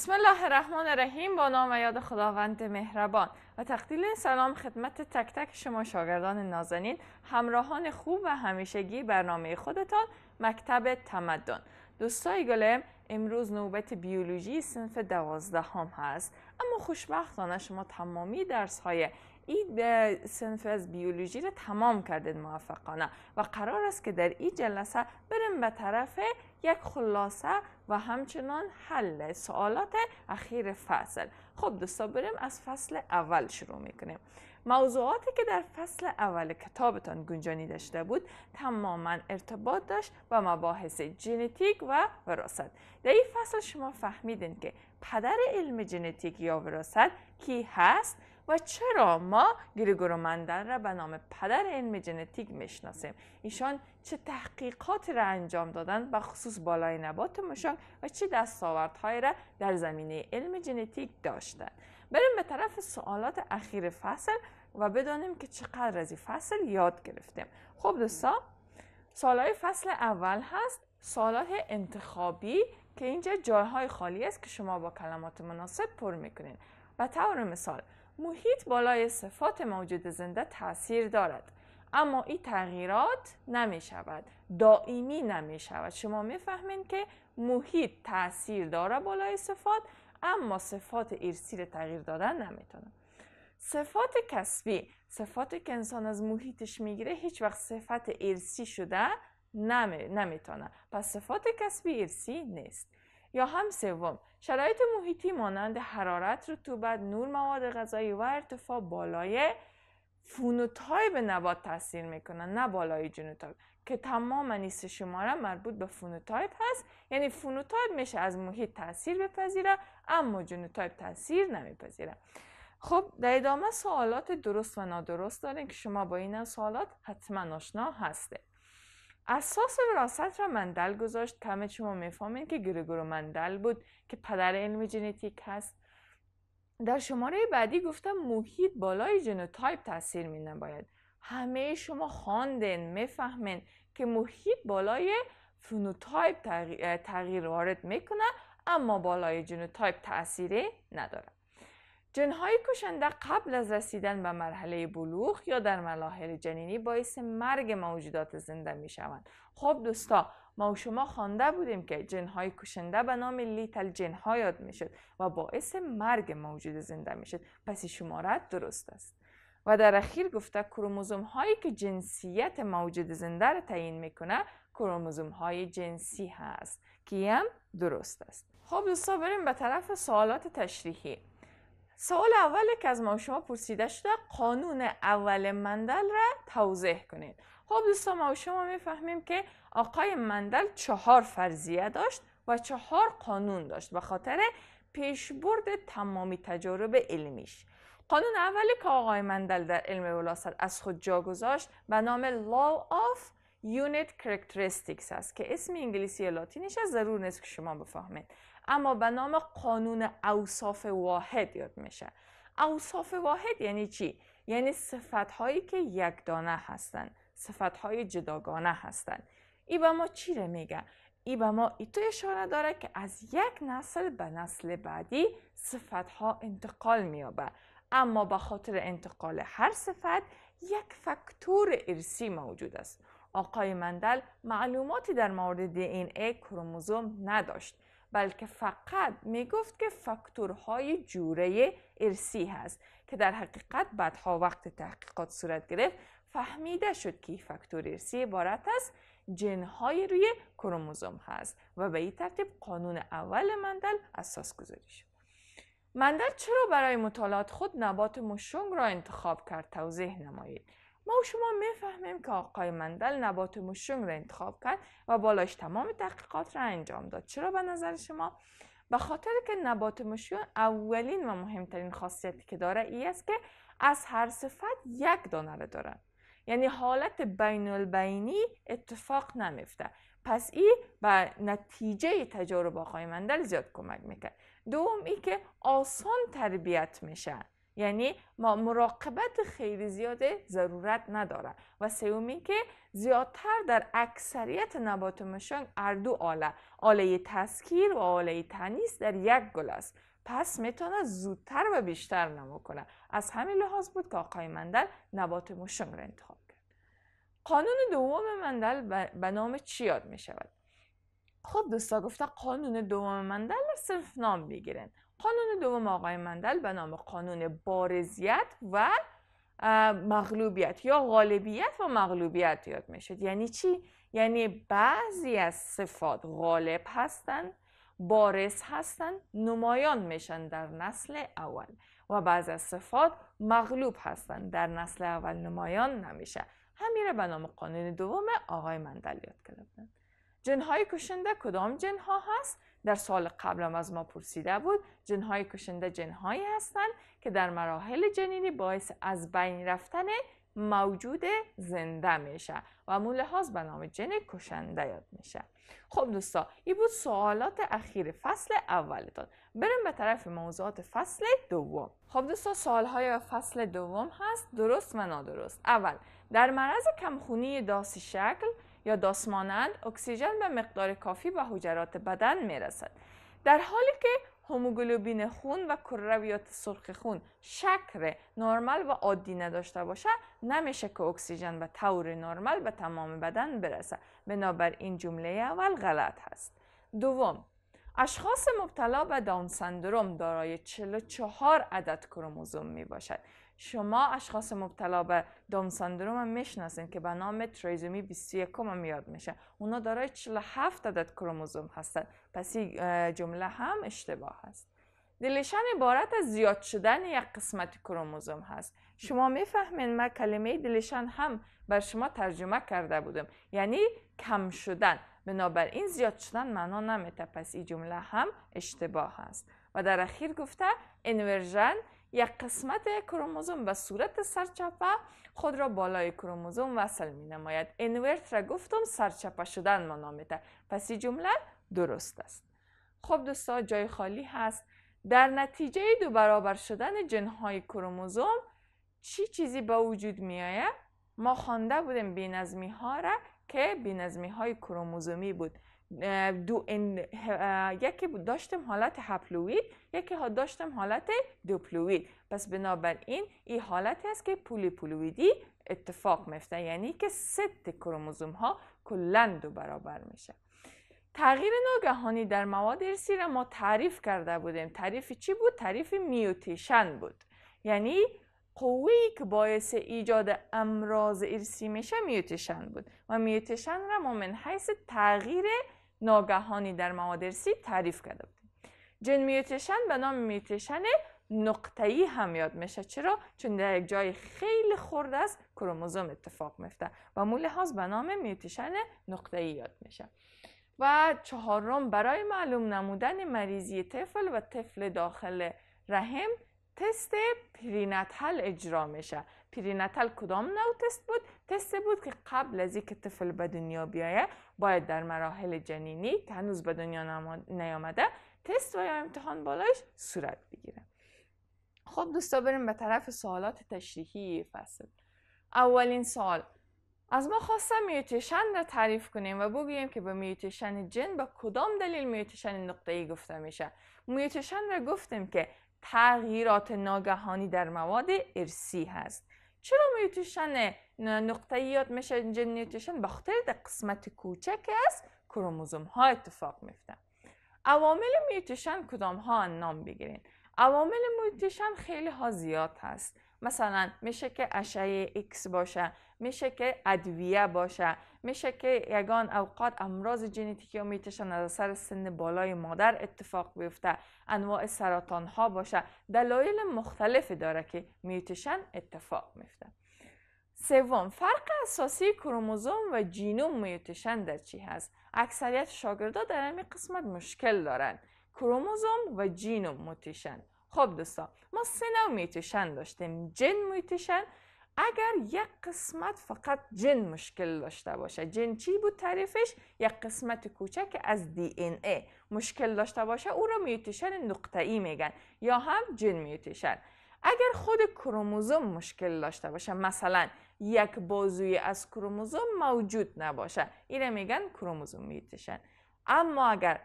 بسم الله الرحمن الرحیم با نام و یاد خداوند مهربان و تقدیل سلام خدمت تک تک شما شاگردان نازنین همراهان خوب و همیشگی برنامه خودتان مکتب تمدن دوستای گلم امروز نوبت بیولوژی سنف دوازدهم هست اما خوشبختانه شما تمامی درس های این سنف از بیولوژی را تمام کردید موفقانه و قرار است که در این جلسه بریم به طرف یک خلاصه و همچنان حل سوالات اخیر فصل خب دوستا بریم از فصل اول شروع میکنیم موضوعاتی که در فصل اول کتابتان گنجانی داشته بود تماما ارتباط داشت با مباحث ژنتیک و وراثت در این فصل شما فهمیدین که پدر علم ژنتیک یا وراثت کی هست و چرا ما مندل را به نام پدر علم ژنتیک میشناسیم ایشان چه تحقیقات را انجام دادند به خصوص بالای نبات مشان و چه دستاوردهایی را در زمینه علم ژنتیک داشتند بریم به طرف سوالات اخیر فصل و بدانیم که چقدر از این فصل یاد گرفتیم خب دوستا سالهای فصل اول هست سالات انتخابی که اینجا جایهای خالی است که شما با کلمات مناسب پر میکنین و طور مثال محیط بالای صفات موجود زنده تاثیر دارد اما این تغییرات نمی شود دائمی نمی شود شما فهمین که محیط تاثیر داره بالای صفات اما صفات ارسی را تغییر دادن نمیتونه صفات کسبی صفاتی که انسان از محیطش میگیره هیچ وقت صفت ارسی شده نمی... نمیتونه پس صفات کسبی ارسی نیست یا هم سوم شرایط محیطی مانند حرارت رطوبت نور مواد غذایی و ارتفاع بالای فونوتایب نبات تاثیر میکنن نه بالای جنوتایب که تمام نیست شماره مربوط به فونوتایب هست یعنی فونوتایب میشه از محیط تاثیر بپذیره اما جنوتایپ تاثیر نمیپذیره خب در ادامه سوالات درست و نادرست داریم که شما با این سوالات حتما آشنا هستید اساس وراست را مندل گذاشت که شما میفهمین که گریگورو مندل بود که پدر علم ژنتیک هست در شماره بعدی گفتم محیط بالای ژنوتایپ تاثیر می نباید همه شما خواندن میفهمین که محیط بالای فنوتایپ تغییر وارد میکنه اما بالای ژنوتایپ تاثیری نداره جنهای کشنده قبل از رسیدن به مرحله بلوغ یا در مراحل جنینی باعث مرگ موجودات زنده می شوند. خب دوستا ما و شما خوانده بودیم که جنهای کشنده به نام لیتل جنها یاد می و باعث مرگ موجود زنده می شد. پس شمارت درست است. و در اخیر گفته کروموزوم هایی که جنسیت موجود زنده را تعیین میکنه کروموزوم های جنسی هست که هم درست است خب دوستا بریم به طرف سوالات تشریحی سوال اولی که از ما شما پرسیده شده قانون اول مندل را توضیح کنید خب دوستان ما شما میفهمیم که آقای مندل چهار فرضیه داشت و چهار قانون داشت به خاطر پیشبرد تمامی تجارب علمیش قانون اولی که آقای مندل در علم ولاست از خود جا گذاشت به نام Law of Unit Characteristics است که اسم انگلیسی لاتینیش از ضرور نیست که شما بفهمید اما به نام قانون اوصاف واحد یاد میشه اوصاف واحد یعنی چی؟ یعنی صفت هایی که یک دانه هستن صفت های جداگانه هستن ای به ما چی رو میگه؟ ای به ما ای تو اشاره داره که از یک نسل به نسل بعدی صفت ها انتقال میابه اما به خاطر انتقال هر صفت یک فکتور ارسی موجود است آقای مندل معلوماتی در مورد دی این ای کروموزوم نداشت بلکه فقط می گفت که فاکتورهای جوره ارسی هست که در حقیقت بعدها وقت تحقیقات صورت گرفت فهمیده شد که فاکتور ارسی عبارت از جنهای روی کروموزوم هست و به این ترتیب قانون اول مندل اساس گذاری شد مندل چرا برای مطالعات خود نبات مشونگ را انتخاب کرد توضیح نمایید ما و شما میفهمیم که آقای مندل نبات مشروم را انتخاب کرد و بالاش تمام تحقیقات را انجام داد چرا به نظر شما به خاطر که نبات مشیون اولین و مهمترین خاصیتی که داره ای است که از هر صفت یک دانه را داره یعنی حالت بین البینی اتفاق نمیفته پس ای به نتیجه تجارب آقای مندل زیاد کمک میکرد دوم ای که آسان تربیت میشه یعنی ما مراقبت خیلی زیاد ضرورت نداره و سومی که زیادتر در اکثریت نبات مشنگ اردو آله آله تسکیر و آله تنیس در یک گل است پس میتونه زودتر و بیشتر نمو کنه از همین لحاظ بود که آقای مندل نبات مشنگ را انتخاب کرد قانون دوم مندل به نام چی یاد میشود شود خب دوستا گفته قانون دوم مندل را صرف نام بگیرن. قانون دوم آقای مندل به نام قانون بارزیت و مغلوبیت یا غالبیت و مغلوبیت یاد میشد یعنی چی یعنی بعضی از صفات غالب هستند بارز هستند نمایان میشن در نسل اول و بعضی از صفات مغلوب هستند در نسل اول نمایان نمیشه همین به نام قانون دوم آقای مندل یاد کردن جنهای کشنده کدام جنها هست در سال قبل از ما پرسیده بود جنهای کشنده جنهایی هستند که در مراحل جنینی باعث از بین رفتن موجود زنده میشه و امون لحاظ به نام جن کشنده یاد میشه خب دوستا این بود سوالات اخیر فصل اولتان بریم به طرف موضوعات فصل دوم خب دوستا سوالهای فصل دوم هست درست و نادرست اول در مرض کمخونی داسی شکل یا داسمانند اکسیژن به مقدار کافی به حجرات بدن میرسد در حالی که هموگلوبین خون و کرویات سرخ خون شکر نرمال و عادی نداشته باشه نمیشه که اکسیژن به طور نرمال به تمام بدن برسه بنابر این جمله اول غلط هست دوم اشخاص مبتلا به داون سندروم دارای 44 عدد کروموزوم می باشد شما اشخاص مبتلا به دوم سندروم میشناسین که به نام تریزومی 21 هم یاد میشه اونا دارای 47 عدد کروموزوم هستن پس این جمله هم اشتباه هست دلیشن عبارت از زیاد شدن یک قسمت کروموزوم هست شما میفهمین من کلمه دلیشن هم بر شما ترجمه کرده بودم یعنی کم شدن بنابراین زیاد شدن معنا نمیده پس این جمله هم اشتباه هست و در اخیر گفته انورژن یک قسمت کروموزوم به صورت سرچپه خود را بالای کروموزوم وصل می نماید انورت را گفتم سرچپه شدن ما نامیده پس این جمله درست است خب دوستا جای خالی هست در نتیجه دو برابر شدن جنهای کروموزوم چی چیزی به وجود می آید؟ ما خوانده بودیم بینظمی ها را که بینظمی های کروموزومی بود دو ان یکی داشتم حالت هپلوید یکی ها داشتم حالت دوپلوید پس بنابراین این حالتی است که پولیپلویدی اتفاق میفته یعنی که ست کروموزوم ها کلا دو برابر میشه تغییر ناگهانی در مواد ارسی را ما تعریف کرده بودیم تعریف چی بود تعریف میوتیشن بود یعنی قوی که باعث ایجاد امراض ارسی میشه میوتیشن بود و میوتیشن را ما من حیث تغییر ناگهانی در موادر سی تعریف کرده بودیم جن میوتیشن به نام میوتیشن نقطه‌ای هم یاد میشه چرا چون در یک جای خیلی خرد از کروموزوم اتفاق میفته و مول لحاظ به نام میوتیشن نقطه‌ای یاد میشه و چهارم برای معلوم نمودن مریضی طفل و طفل داخل رحم تست پریناتال اجرا میشه پریناتال کدام نوع تست بود تست بود که قبل از اینکه طفل به دنیا بیایه باید در مراحل جنینی که هنوز به دنیا نیامده تست و یا امتحان بالایش صورت بگیره خب دوستا بریم به طرف سوالات تشریحی فصل اولین سوال از ما خواسته میوتیشن را تعریف کنیم و بگوییم که به میوتیشن جن با کدام دلیل میوتیشن نقطه ای گفته میشه میوتیشن را گفتیم که تغییرات ناگهانی در مواد ارسی هست چرا میوتیشن نقطه یاد میشه اینجا میوتیشن بخاطر در قسمت کوچک از کروموزوم ها اتفاق میفته عوامل میوتیشن کدام ها نام بگیرین عوامل میوتیشن خیلی ها زیاد هست مثلا میشه که اشعه ایکس باشه میشه که ادویه باشه میشه که یگان اوقات امراض ژنتیکی میتشن از سر سن بالای مادر اتفاق بیفته انواع سرطان ها باشه دلایل مختلفی داره که میتشن اتفاق میفته سوم فرق اساسی کروموزوم و جینوم میتشن در چی هست اکثریت شاگردا در این قسمت مشکل دارن کروموزوم و جینوم میتشن. خب دوستان ما سه نوع میتشن داشتیم جن میتشن، اگر یک قسمت فقط جن مشکل داشته باشه جن چی بود تعریفش یک قسمت کوچک از دی این ای مشکل داشته باشه او را میوتیشن نقطه ای میگن یا هم جن میوتیشن اگر خود کروموزوم مشکل داشته باشه مثلا یک بازوی از کروموزوم موجود نباشه اینه میگن کروموزوم میوتیشن اما اگر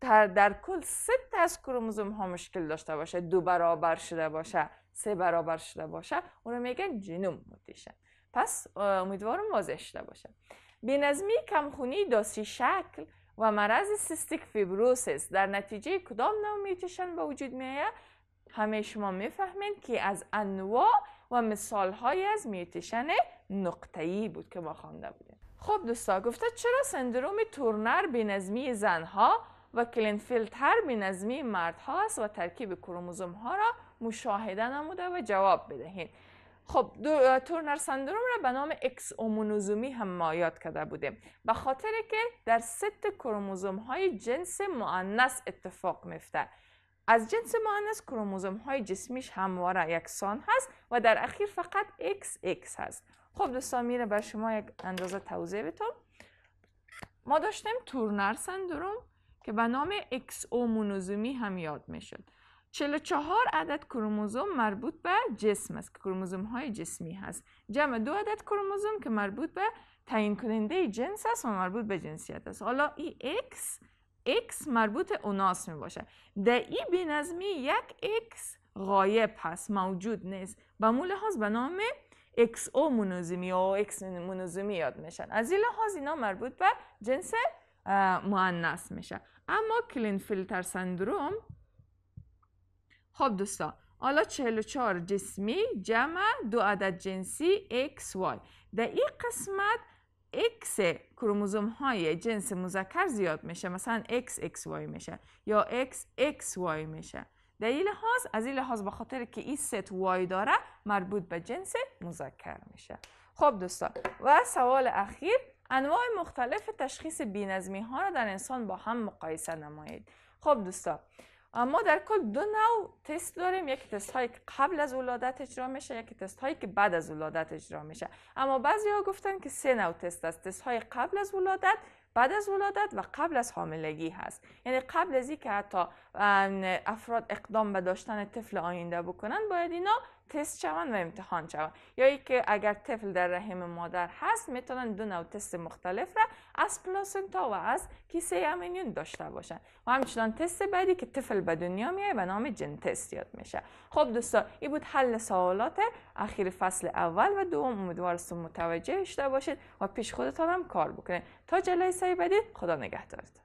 در, در کل سه تا از کروموزوم ها مشکل داشته باشه دو برابر شده باشه سه برابر شده باشه اون رو میگن جنوم موتیشن پس امیدوارم واضح شده باشه بینظمی کمخونی داسی شکل و مرض سیستیک فیبروسیس در نتیجه کدام نوع میوتیشن به وجود میآید همه شما میفهمین که از انواع و مثال های از میوتیشن نقطه‌ای بود که ما خوانده بودیم خب دوستا گفته چرا سندروم تورنر بینظمی زنها و فیلتر هر نظمی مرد هاست و ترکیب کروموزوم ها را مشاهده نموده و جواب بدهید خب تورنر سندروم را به نام اکس اومونوزومی هم ما یاد کرده بودیم به خاطر که در ست کروموزوم های جنس معنس اتفاق میفته از جنس معنس کروموزوم های جسمیش همواره یکسان هست و در اخیر فقط اکس اکس هست خب دوستان میره بر شما یک اندازه توضیح بتم ما داشتیم تورنر سندروم که به نام XO مونوزومی هم یاد می شد. 44 عدد کروموزوم مربوط به جسم است که کروموزوم های جسمی هست جمع دو عدد کروموزوم که مربوط به تعیین کننده جنس است و مربوط به جنسیت است حالا ای X X مربوط اوناس می باشد. در ای بینظمی یک X غایب هست موجود نیست به مو لحاظ به نام XO مونوزومی یا X مونوزومی یاد میشن از این لحاظ اینا مربوط به جنس مؤنث میشه اما کلین فیلتر سندروم خب دوستا حالا 44 جسمی جمع دو عدد جنسی XY در این قسمت X کروموزوم های جنس مذکر زیاد میشه مثلا XXY میشه یا XXY میشه در این لحاظ از این لحاظ به خاطر که این ست وای داره مربوط به جنس مذکر میشه خب دوستان و سوال اخیر انواع مختلف تشخیص بینظمی ها را در انسان با هم مقایسه نمایید خب دوستا، ما در کل دو نوع تست داریم یک تست هایی که قبل از ولادت اجرا میشه یک تست هایی که بعد از ولادت اجرا میشه اما بعضی ها گفتن که سه نوع تست است تست های قبل از ولادت بعد از ولادت و قبل از حاملگی هست یعنی قبل از که حتی افراد اقدام به داشتن طفل آینده بکنن باید اینا تست شوند و امتحان شوند یا ای که اگر طفل در رحم مادر هست میتونن دو نوع تست مختلف را از پلاسنتا و از کیسه امنیون داشته باشن و همچنان تست بعدی که طفل به دنیا میاد به نام جن تست یاد میشه خب دوستان این بود حل سوالات اخیر فصل اول و دوم امیدوارستون متوجه شده باشید و پیش خودتان هم کار بکنید تا جلسه بعدی خدا نگهدارد